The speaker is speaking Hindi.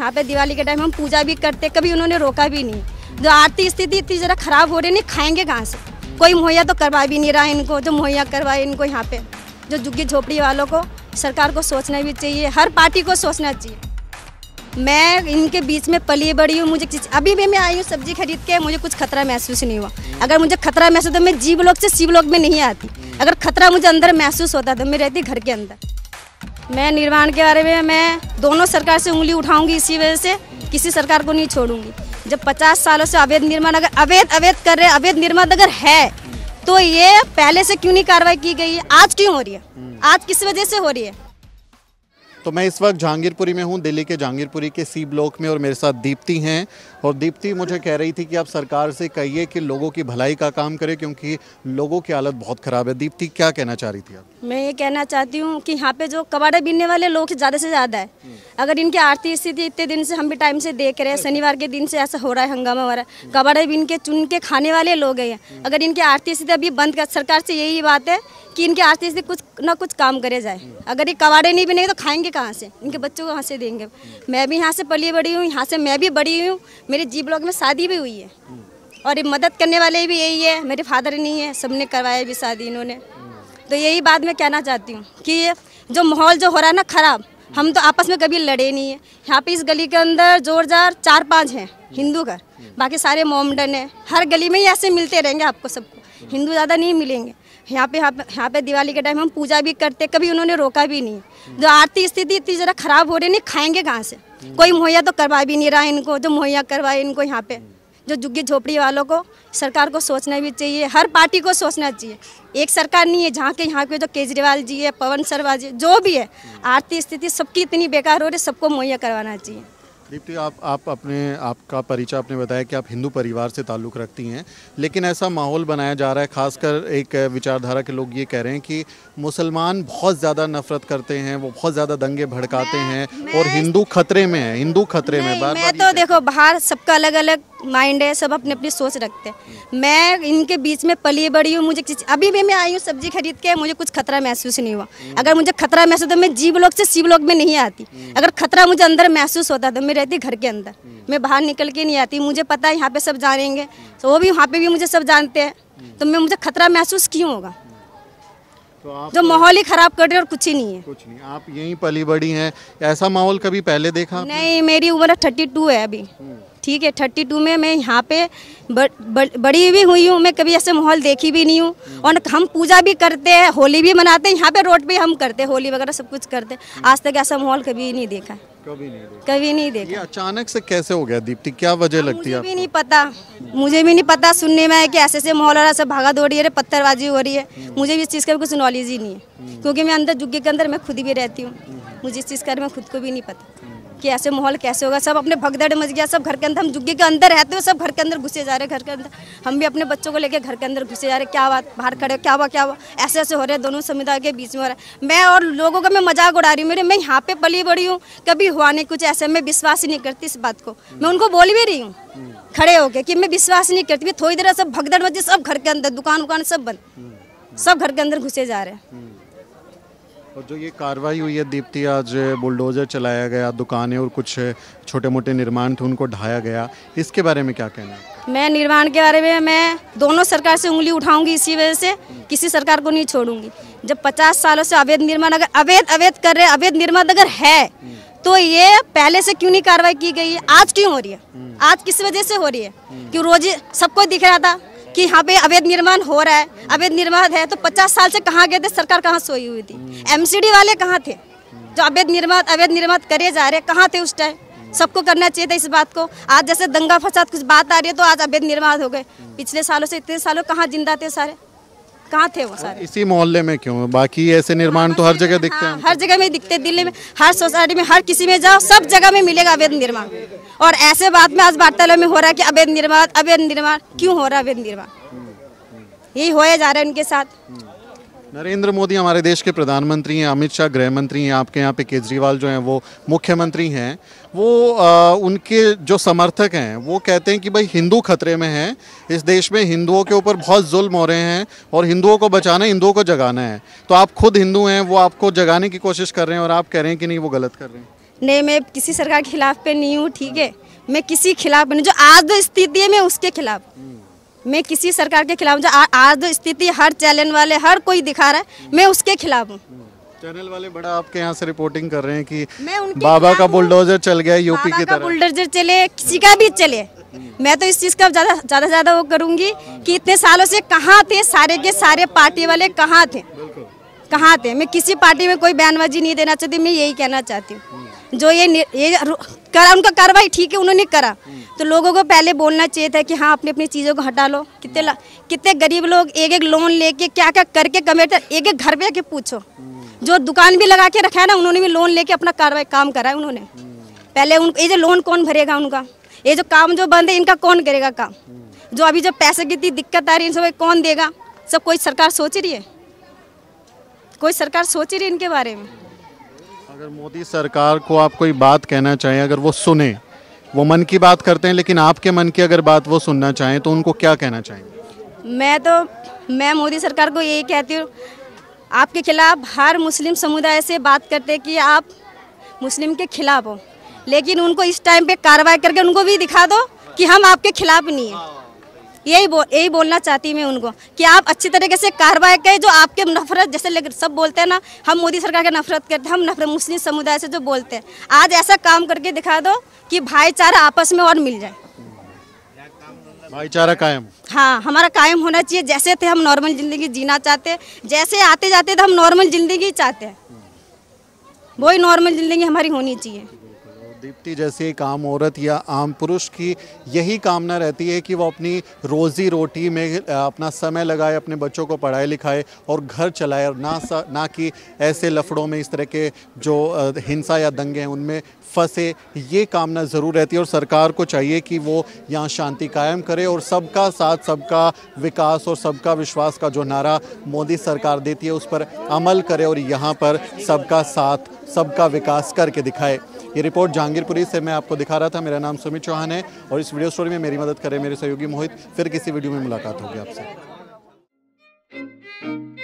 यहाँ पे दिवाली के टाइम हम पूजा भी करते कभी उन्होंने रोका भी नहीं जो आर्थिक स्थिति इतनी ज़रा खराब हो रही नहीं खाएंगे कहाँ से कोई मुहैया तो करवा भी नहीं रहा इनको जो मुहैया करवाए इनको यहाँ पे जो झुग्गी झोपड़ी वालों को सरकार को सोचना भी चाहिए हर पार्टी को सोचना चाहिए मैं इनके बीच में पली बड़ी हूँ मुझे अभी भी मैं आई हूँ सब्जी खरीद के मुझे कुछ खतरा महसूस नहीं हुआ अगर मुझे खतरा महसूस तो मैं जी ब्लॉक से सी ब्लॉक में नहीं आती अगर खतरा मुझे अंदर महसूस होता तो मैं रहती घर के अंदर मैं निर्माण के बारे में मैं दोनों सरकार से उंगली उठाऊंगी इसी वजह से किसी सरकार को नहीं छोड़ूंगी जब 50 सालों से अवैध निर्माण अगर अवैध अवैध कर रहे अवैध निर्माण अगर है तो ये पहले से क्यों नहीं कार्रवाई की गई है आज क्यों हो रही है हम्म। आज किस वजह से हो रही है तो मैं इस वक्त जहांगीरपुरी में हूँ दिल्ली के जहांगीरपुरी के सी ब्लॉक में और मेरे साथ दीप्ति हैं और दीप्ति मुझे कह रही थी कि आप सरकार से कहिए कि लोगों की भलाई का काम करें क्योंकि लोगों की हालत बहुत ख़राब है दीप्ति क्या कहना चाह रही थी आप मैं ये कहना चाहती हूँ कि यहाँ पे जो कबाड़े बीनने वाले लोग ज़्यादा से ज़्यादा है हम्म। अगर इनकी आर्थिक स्थिति इतने दिन से हम भी टाइम से देख रहे हैं शनिवार के दिन से ऐसा हो रहा है हंगामा हो रहा है बीन के चुन के खाने वाले लोग हैं हम्म। अगर इनकी आर्थिक स्थिति अभी बंद कर सरकार से यही बात है कि इनके आस्ते से कुछ ना कुछ काम करे जाए अगर ये कवाड़े नहीं बनेंगे तो खाएंगे कहाँ से इनके बच्चों को कहाँ से देंगे मैं भी यहाँ से पली बड़ी हूँ यहाँ से मैं भी बड़ी हूँ मेरे जी ब्लॉक में शादी भी हुई है और ये मदद करने वाले भी यही है मेरे फादर नहीं है सबने करवाया भी शादी इन्होंने तो यही बात मैं कहना चाहती हूँ कि जो माहौल जो हो रहा है ना ख़राब हम तो आपस में कभी लड़े नहीं है यहाँ पे इस गली के अंदर ज़ोर जार चार पांच हैं हिंदू घर बाकी सारे मोमडन हैं हर गली में ही ऐसे मिलते रहेंगे आपको सबको हिंदू ज़्यादा नहीं मिलेंगे यहाँ पे यहाँ पे दिवाली के टाइम हम पूजा भी करते कभी उन्होंने रोका भी नहीं जो आर्थिक स्थिति इतनी ज़रा खराब हो रही नहीं खाएंगे कहाँ से कोई मुहैया तो करवा भी नहीं रहा इनको जो मुहैया करवाए इनको यहाँ पे जो जुग्गी झोपड़ी वालों को सरकार को सोचना भी चाहिए हर पार्टी को सोचना चाहिए एक सरकार नहीं है जहाँ के यहाँ के जो केजरीवाल जी है पवन शर्मा जी जो भी है आर्थिक स्थिति सबकी इतनी बेकार हो रही सबको मुहैया करवाना चाहिए दीप्ति आप आप अपने आपका परिचय आपने बताया कि आप हिंदू परिवार से ताल्लुक़ रखती हैं लेकिन ऐसा माहौल बनाया जा रहा है खासकर एक विचारधारा के लोग ये कह रहे हैं कि मुसलमान बहुत ज़्यादा नफरत करते हैं वो बहुत ज़्यादा दंगे भड़काते हैं और हिंदू खतरे में है हिंदू खतरे में बार मैं तो देखो बाहर सबका अलग अलग माइंड है सब अपनी अपनी सोच रखते हैं मैं इनके बीच में पली बड़ी हूँ मुझे अभी भी मैं आई हूँ सब्जी खरीद के मुझे कुछ खतरा महसूस नहीं हुआ हम्म। अगर मुझे खतरा महसूस तो मैं जी ब्लॉक से सी ब्लॉक में नहीं आती हम्म। अगर खतरा मुझे अंदर महसूस होता तो मेरे रहती घर के अंदर हम्म। मैं बाहर निकल के नहीं आती मुझे पता है यहाँ पे सब जानेंगे तो वो भी वहाँ पे भी मुझे सब जानते हैं हम्म। तो मैं मुझे खतरा महसूस क्यों होगा हम्म। तो जो माहौल ही खराब कर रहे और कुछ ही नहीं है कुछ नहीं आप यहीं पली बड़ी हैं ऐसा माहौल कभी पहले देखा नहीं मेरी उम्र थर्टी टू है अभी ठीक है थर्टी टू में मैं यहाँ पे ब, ब, बड़ी भी हुई हूँ मैं कभी ऐसे माहौल देखी भी नहीं हूँ और हम पूजा भी करते हैं होली भी मनाते हैं यहाँ पे रोड पे हम करते हैं होली वगैरह सब कुछ करते हैं आज तक ऐसा माहौल कभी नहीं देखा कभी नहीं देखा कभी नहीं देखा ये अचानक से कैसे हो गया दीप्ति क्या वजह लगती है मुझे भी नहीं पता मुझे भी नहीं पता सुनने में है कि ऐसे ऐसे माहौल ऐसे भागा दौड़ी है पत्थरबाजी हो रही है हम्म। मुझे भी इस चीज़ का कुछ नॉलेज ही नहीं है हम्म। क्योंकि मैं अंदर जुगे के अंदर मैं खुद भी रहती हूँ हम्म। मुझे इस चीज़ का मैं खुद को भी नहीं पता कि ऐसे माहौल कैसे होगा सब अपने भगदड़ मच गया सब घर के अंदर हम जुग्गे के अंदर रहते हो सब घर के अंदर घुसे जा रहे घर के अंदर हम भी अपने बच्चों को लेकर घर के अंदर घुसे जा रहे क्या बात बाहर खड़े क्या हुआ क्या हुआ ऐसे ऐसे हो रहे दोनों समुदाय के बीच में हो रहा है मैं और लोगों का मैं मजाक उड़ा रही हूँ मेरे मैं यहाँ पे पली बड़ी हूँ कभी हुआ नहीं कुछ ऐसे मैं विश्वास ही नहीं करती इस बात को मैं उनको बोल भी रही हूँ खड़े होके कि मैं विश्वास नहीं करती मैं थोड़ी देर सब भगदड़ मच सब घर के अंदर दुकान वुकान सब बंद सब घर के अंदर घुसे जा रहे हैं और जो ये कार्रवाई हुई है दीप्ति आज बुलडोजर चलाया गया दुकानें और कुछ छोटे मोटे निर्माण थे उनको ढाया गया इसके बारे में क्या कहना है मैं निर्माण के बारे में मैं दोनों सरकार से उंगली उठाऊंगी इसी वजह से किसी सरकार को नहीं छोड़ूंगी जब 50 सालों से अवैध निर्माण अगर अवैध अवैध कर रहे अवैध निर्माण अगर है तो ये पहले से क्यों नहीं कार्रवाई की गई है आज क्यों हो रही है हम्म। आज किस वजह से हो रही है क्यों रोज सबको दिख रहा था कि यहाँ पे अवैध निर्माण हो रहा है अवैध निर्माण है तो पचास साल से कहाँ गए थे सरकार कहाँ सोई हुई थी एमसीडी वाले कहाँ थे जो अवैध निर्माण अवैध निर्माण करे जा रहे कहाँ थे उस टाइम सबको करना चाहिए था इस बात को आज जैसे दंगा फसाद कुछ बात आ रही है तो आज अवैध निर्माण हो गए पिछले सालों से इतने सालों कहाँ जिंदा थे सारे कहाँ थे वो सारे इसी मोहल्ले में क्यों बाकी ऐसे निर्माण तो हर जगह दिखते हैं हाँ, हर जगह में दिखते दिल्ली में हर सोसाइटी में हर किसी में जाओ सब जगह में मिलेगा अवैध निर्माण और ऐसे बात में आज वार्तालाप में हो रहा है कि अवैध निर्माण अवैध निर्माण क्यों हो रहा है अवैध निर्माण यही होए जा रहा है उनके साथ नरेंद्र मोदी हमारे देश के प्रधानमंत्री हैं अमित शाह गृह मंत्री हैं आपके यहाँ पे केजरीवाल जो हैं वो मुख्यमंत्री हैं वो आ, उनके जो समर्थक हैं वो कहते हैं कि भाई हिंदू खतरे में हैं इस देश में हिंदुओं के ऊपर बहुत जुल्म हो रहे हैं और हिंदुओं को बचाना है हिंदुओं को जगाना है तो आप खुद हिंदू हैं वो आपको जगाने की कोशिश कर रहे हैं और आप कह रहे हैं कि नहीं वो गलत कर रहे हैं नहीं मैं किसी सरकार के खिलाफ पे नहीं हूँ ठीक है मैं किसी खिलाफ नहीं जो आज दो स्थिति है मैं उसके खिलाफ मैं किसी सरकार के खिलाफ जो आज दो स्थिति हर चैनल वाले हर कोई दिखा रहा है मैं उसके खिलाफ हूँ चैनल वाले बड़ा आपके यहाँ से रिपोर्टिंग कर रहे हैं कि बाबा का बुलडोजर चल गया यूपी की तरफ बुलडोजर चले किसी का भी चले मैं तो इस चीज़ का ज़्यादा ज़्यादा ज़्यादा वो करूँगी कि इतने सालों से कहाँ थे सारे के सारे पार्टी वाले कहाँ थे कहाँ थे मैं किसी पार्टी में कोई बयानबाजी नहीं देना चाहती मैं यही कहना चाहती हूँ जो ये ये करा उनका कार्रवाई ठीक है उन्होंने करा तो लोगों को पहले बोलना चाहिए था कि हाँ अपनी अपनी चीज़ों को हटा लो कितने कितने गरीब लोग एक एक लोन लेके क्या क्या करके कमेटर एक एक घर पे आके पूछो जो दुकान भी लगा के रखा है ना उन्होंने भी लोन लेके अपना कार्रवाई काम करा है उन्होंने पहले उन ये जो लोन कौन भरेगा उनका ये जो काम जो बंद है इनका कौन करेगा काम जो अभी जो पैसे की इतनी दिक्कत आ रही है इन सब कौन देगा सब कोई सरकार सोच रही है कोई सरकार सोच रही है इनके बारे में अगर मोदी सरकार को आप कोई बात कहना चाहें अगर वो सुने वो मन की बात करते हैं लेकिन आपके मन की अगर बात वो सुनना चाहें तो उनको क्या कहना चाहेंगे मैं तो मैं मोदी सरकार को यही कहती हूँ आपके खिलाफ हर मुस्लिम समुदाय से बात करते कि आप मुस्लिम के खिलाफ हो लेकिन उनको इस टाइम पे कार्रवाई करके उनको भी दिखा दो कि हम आपके खिलाफ नहीं हैं यही बो, यही बोलना चाहती मैं उनको कि आप अच्छी तरीके से कार्रवाई करें जो आपके नफरत जैसे लेकर सब बोलते हैं ना हम मोदी सरकार के नफरत करते हैं हम नफरत मुस्लिम समुदाय से जो बोलते हैं आज ऐसा काम करके दिखा दो कि भाईचारा आपस में और मिल जाए भाईचारा कायम हाँ हमारा कायम होना चाहिए जैसे थे हम नॉर्मल जिंदगी जीना चाहते जैसे आते जाते थे हम नॉर्मल जिंदगी चाहते हैं वही नॉर्मल जिंदगी हमारी होनी चाहिए दीप्ति जैसी एक आम औरत या आम पुरुष की यही कामना रहती है कि वो अपनी रोज़ी रोटी में अपना समय लगाए अपने बच्चों को पढ़ाए लिखाए और घर चलाए और ना सा ना कि ऐसे लफड़ों में इस तरह के जो हिंसा या दंगे हैं उनमें फंसे ये कामना ज़रूर रहती है और सरकार को चाहिए कि वो यहाँ शांति कायम करे और सबका साथ सबका विकास और सबका विश्वास का जो नारा मोदी सरकार देती है उस पर अमल करे और यहाँ पर सबका साथ सबका विकास करके दिखाए ये रिपोर्ट जहांगीरपुरी से मैं आपको दिखा रहा था मेरा नाम सुमित चौहान है और इस वीडियो स्टोरी में मेरी मदद करें मेरे सहयोगी मोहित फिर किसी वीडियो में मुलाकात होगी आपसे